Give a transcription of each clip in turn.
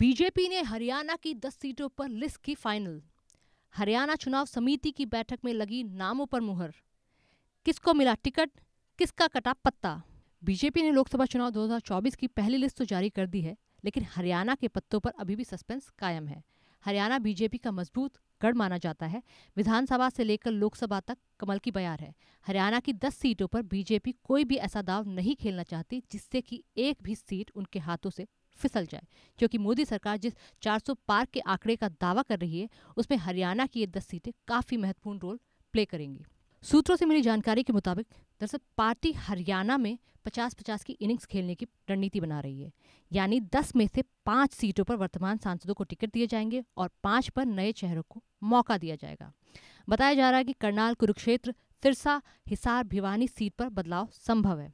BJP ने हरियाणा की 10 सीटों पर लिस्ट की फाइनल हरियाणा चुनाव समिति की बैठक में लगी नामों पर मुहर किसको मिला टिकट किसका कटा पत्ता बीजेपी ने लोकसभा चुनाव 2024 की पहली लिस्ट तो जारी कर दी है लेकिन हरियाणा के पत्तों पर अभी भी सस्पेंस कायम है हरियाणा बीजेपी का मजबूत गढ़ माना जाता है विधानसभा से लेकर लोकसभा तक कमल की बयार है हरियाणा की 10 सीटों पर बीजेपी कोई भी ऐसा दाव नहीं खेलना चाहती जिससे कि एक भी सीट उनके हाथों से फिसल जाए क्योंकि मोदी सरकार जिस 400 पार के आंकड़े का दावा कर रही है उसमें हरियाणा की ये दस सीटें काफ़ी महत्वपूर्ण रोल प्ले करेंगी सूत्रों से मिली जानकारी के मुताबिक दरअसल पार्टी हरियाणा में 50-50 की इनिंग्स खेलने की रणनीति बना रही है यानी 10 में से पाँच सीटों पर वर्तमान सांसदों को टिकट दिए जाएंगे और पांच पर नए चेहरों को मौका दिया जाएगा बताया जा रहा है कि करनाल कुरुक्षेत्र सिरसा हिसार भिवानी सीट पर बदलाव संभव है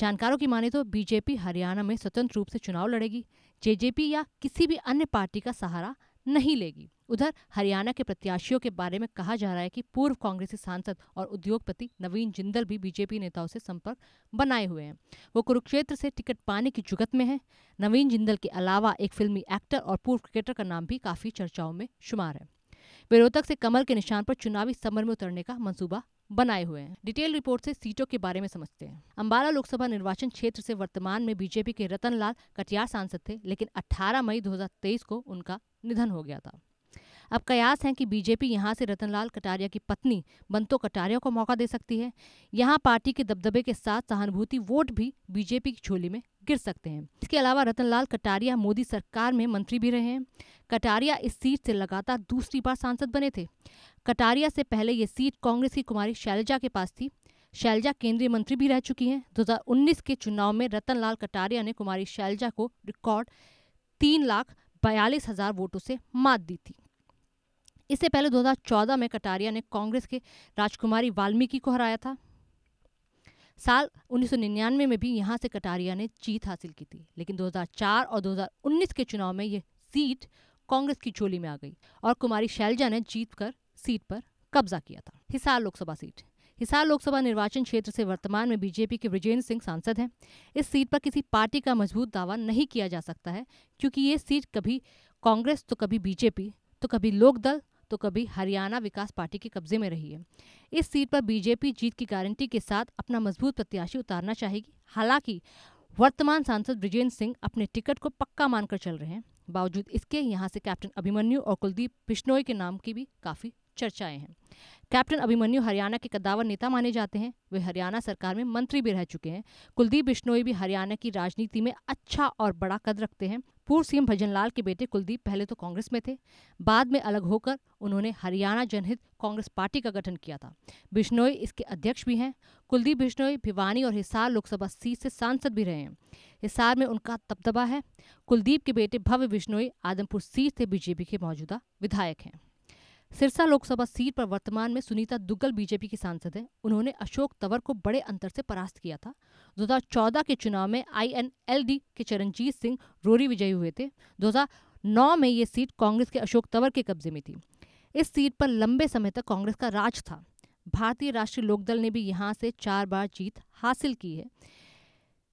जानकारों की माने तो बीजेपी हरियाणा में स्वतंत्र रूप से चुनाव लड़ेगी जेजेपी या किसी भी अन्य पार्टी का सहारा नहीं लेगी उधर हरियाणा के प्रत्याशियों के बारे में कहा जा रहा है कि पूर्व कांग्रेसी सांसद और उद्योगपति नवीन जिंदल भी बीजेपी नेताओं से संपर्क बनाए हुए हैं वो कुरुक्षेत्र से टिकट पाने की जुगत में हैं नवीन जिंदल के अलावा एक फिल्मी एक्टर और पूर्व क्रिकेटर का नाम भी काफ़ी चर्चाओं में शुमार है वे रोहतक से कमल के निशान पर चुनावी समर में उतरने का मंसूबा बनाए हुए हैं डिटेल रिपोर्ट से सीटों के बारे में समझते हैं अम्बाला लोकसभा निर्वाचन क्षेत्र से वर्तमान में बीजेपी के रतन लाल कटियार सांसद थे लेकिन 18 मई 2023 को उनका निधन हो गया था अब कयास हैं कि बीजेपी यहां से रतनलाल कटारिया की पत्नी बंतो कटारिया को मौका दे सकती है यहां पार्टी के दबदबे के साथ सहानुभूति वोट भी बीजेपी की झोली में गिर सकते हैं इसके अलावा रतनलाल कटारिया मोदी सरकार में मंत्री भी रहे हैं कटारिया इस सीट से लगातार दूसरी बार सांसद बने थे कटारिया से पहले ये सीट कांग्रेस की कुमारी शैलजा के पास थी शैलजा केंद्रीय मंत्री भी रह चुकी हैं 2019 के चुनाव में रतनलाल कटारिया ने कुमारी शैलजा को रिकॉर्ड तीन लाख बयालीस हजार वोटों से मात दी थी इससे पहले 2014 में कटारिया ने कांग्रेस के राजकुमारी वाल्मीकि को हराया था साल उन्नीस में भी यहाँ से कटारिया ने जीत हासिल की थी लेकिन 2004 और 2019 के चुनाव में यह सीट कांग्रेस की झोली में आ गई और कुमारी शैलजा ने जीत कर सीट पर कब्जा किया था हिसार लोकसभा सीट हिसार लोकसभा निर्वाचन क्षेत्र से वर्तमान में बीजेपी के ब्रिजेंद्र सिंह सांसद हैं इस सीट पर किसी पार्टी का मजबूत दावा नहीं किया जा सकता है क्योंकि ये सीट कभी कांग्रेस तो कभी बीजेपी तो कभी लोकदल तो कभी हरियाणा विकास पार्टी के कब्जे में रही है इस सीट पर बीजेपी जीत की गारंटी के साथ अपना मजबूत प्रत्याशी उतारना चाहेगी हालांकि वर्तमान सांसद ब्रिजेंद्र सिंह अपने टिकट को पक्का मानकर चल रहे हैं बावजूद इसके यहाँ से कैप्टन अभिमन्यु और कुलदीप बिश्नोई के नाम की भी काफ़ी चर्चाएं हैं कैप्टन अभिमन्यु हरियाणा के कद्दावर नेता माने जाते हैं वे हरियाणा सरकार में मंत्री भी रह चुके हैं कुलदीप बिश्नोई भी हरियाणा की राजनीति में अच्छा और बड़ा कद रखते हैं पूर्व सीएम भजन लाल के बेटे कुलदीप पहले तो कांग्रेस में थे बाद में अलग होकर उन्होंने हरियाणा जनहित कांग्रेस पार्टी का गठन किया था बिश्नोई इसके अध्यक्ष भी हैं कुलदीप बिश्नोई भिवानी और हिसार लोकसभा सीट से सांसद भी रहे हैं हिसार में उनका दबदबा है कुलदीप के बेटे भव्य बिश्नोई आदमपुर सीट से बीजेपी के मौजूदा विधायक हैं सिरसा लोकसभा सीट पर वर्तमान में सुनीता दुग्गल बीजेपी की सांसद हैं उन्होंने अशोक तंवर को बड़े अंतर से परास्त किया था 2014 के चुनाव में आईएनएलडी के चरणजीत सिंह रोरी विजयी हुए थे 2009 में ये सीट कांग्रेस के अशोक तंवर के कब्जे में थी इस सीट पर लंबे समय तक कांग्रेस का राज था भारतीय राष्ट्रीय लोकदल ने भी यहाँ से चार बार जीत हासिल की है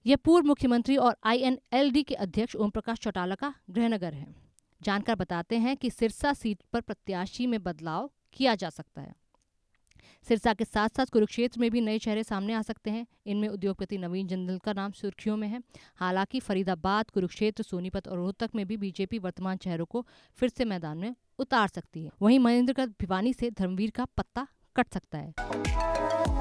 यह पूर्व मुख्यमंत्री और आईएनएलडी के अध्यक्ष ओम प्रकाश चौटाला का गृहनगर है जानकार बताते हैं कि सिरसा सीट पर प्रत्याशी में बदलाव किया जा सकता है सिरसा के साथ साथ कुरुक्षेत्र में भी नए चेहरे सामने आ सकते हैं इनमें उद्योगपति नवीन जिंदल का नाम सुर्खियों में है हालांकि फरीदाबाद कुरुक्षेत्र सोनीपत और रोहतक में भी बीजेपी वर्तमान चेहरों को फिर से मैदान में उतार सकती है वहीं महेंद्रगढ़ भिवानी से धर्मवीर का पत्ता कट सकता है